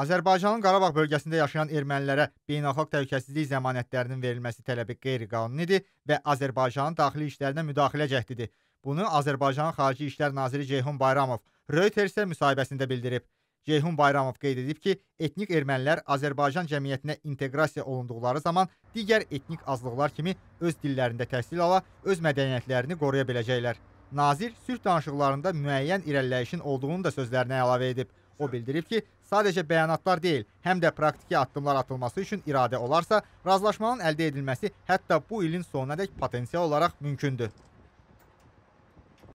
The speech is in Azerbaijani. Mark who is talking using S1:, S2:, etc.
S1: Azərbaycanın Qarabağ bölgəsində yaşayan ermənilərə beynəlxalq təhlükəsizlik zəmanətlərinin verilməsi tələbi qeyri-qanunidir və Azərbaycanın daxili işlərinə müdaxilə cəhdidir. Bunu Azərbaycanın Xarici İşlər naziri Ceyhun Bayramov Reuters-ə müsahibəsində bildirib. Ceyhun Bayramov qeyd edib ki, etnik ermənilər Azərbaycan cəmiyyətinə inteqrasiya olunduqları zaman digər etnik azlıqlar kimi öz dillərində təhsil ala, öz mədəniyyətlərini qoruya biləcəklər. Nazir sülh danışıqlarında müəyyən irəliləyişin olduğunu da sözlərinə əlavə edib. O bildirib ki, sadəcə bəyanatlar deyil, həm də praktiki addımlar atılması üçün iradə olarsa, razılaşmanın əldə edilməsi hətta bu ilin sonuna dək potensial olaraq mümkündür.